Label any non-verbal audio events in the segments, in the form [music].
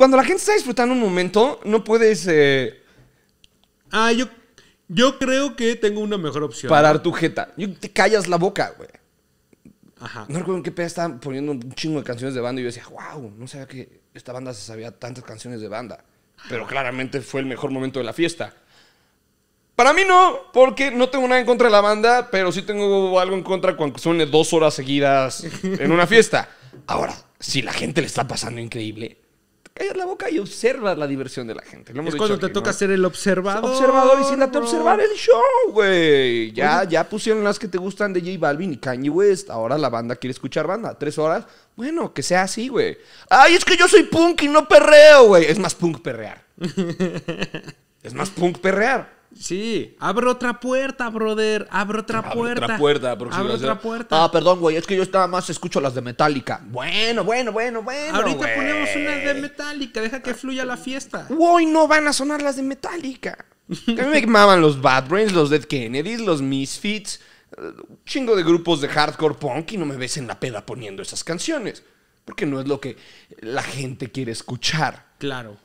cuando la gente está disfrutando un momento, no puedes. Eh, ah, yo, yo creo que tengo una mejor opción. Parar tu jeta. Yo, te callas la boca, güey. Ajá. No recuerdo en qué peda estaban poniendo un chingo de canciones de banda y yo decía, wow, no sabía que esta banda se sabía tantas canciones de banda. Pero claramente fue el mejor momento de la fiesta. Para mí no, porque no tengo nada en contra de la banda, pero sí tengo algo en contra cuando suene dos horas seguidas en una fiesta. Ahora, si la gente le está pasando increíble, la boca y observa la diversión de la gente. es cuando te toca ser el observador. Observador y siéntate a observar el show, güey. Ya, ya pusieron las que te gustan de J Balvin y Kanye West. Ahora la banda quiere escuchar banda. Tres horas. Bueno, que sea así, güey. Ay, es que yo soy punk y no perreo, güey. Es más punk perrear. [laughs] es más punk perrear. Sí, Abro otra puerta, brother. Abro otra puerta. Otra puerta, abre otra puerta. Ah, perdón, güey. Es que yo nada más escucho las de Metallica. Bueno, bueno, bueno, bueno. Ahorita ponemos unas de Metallica. Deja que fluya la fiesta. Uy, no van a sonar las de Metallica. a mí me quemaban los Bad Brains, los Dead Kennedys, los Misfits. Un chingo de grupos de hardcore punk y no me ves en la peda poniendo esas canciones. Porque no es lo que la gente quiere escuchar. Claro.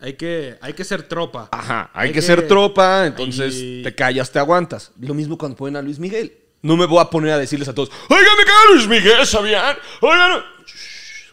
Hay que, hay que ser tropa. Ajá, hay, que, ser tropa, entonces te callas, te aguantas. Lo mismo cuando ponen a Luis Miguel. No me voy a poner a decirles a todos, oigan, me caga Luis Miguel, ¿sabían? Oigan,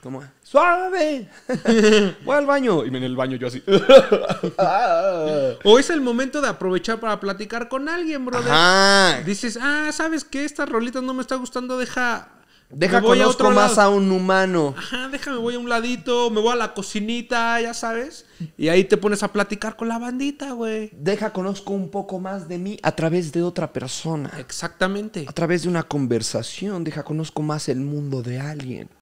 ¿cómo? Suave, [laughs] voy al baño. Y en el baño yo así. [laughs] o es el momento de aprovechar para platicar con alguien, brother. Dices, ah, ¿sabes qué? Esta rolita no me está gustando, deja Deja voy conozco más a un humano. Ajá, déjame, voy a un ladito, me voy a la cocinita, ya sabes. Y ahí te pones a platicar con la bandita, güey. Deja conozco un poco más de mí a través de otra persona. Exactamente. A través de una conversación, deja conozco más el mundo de alguien.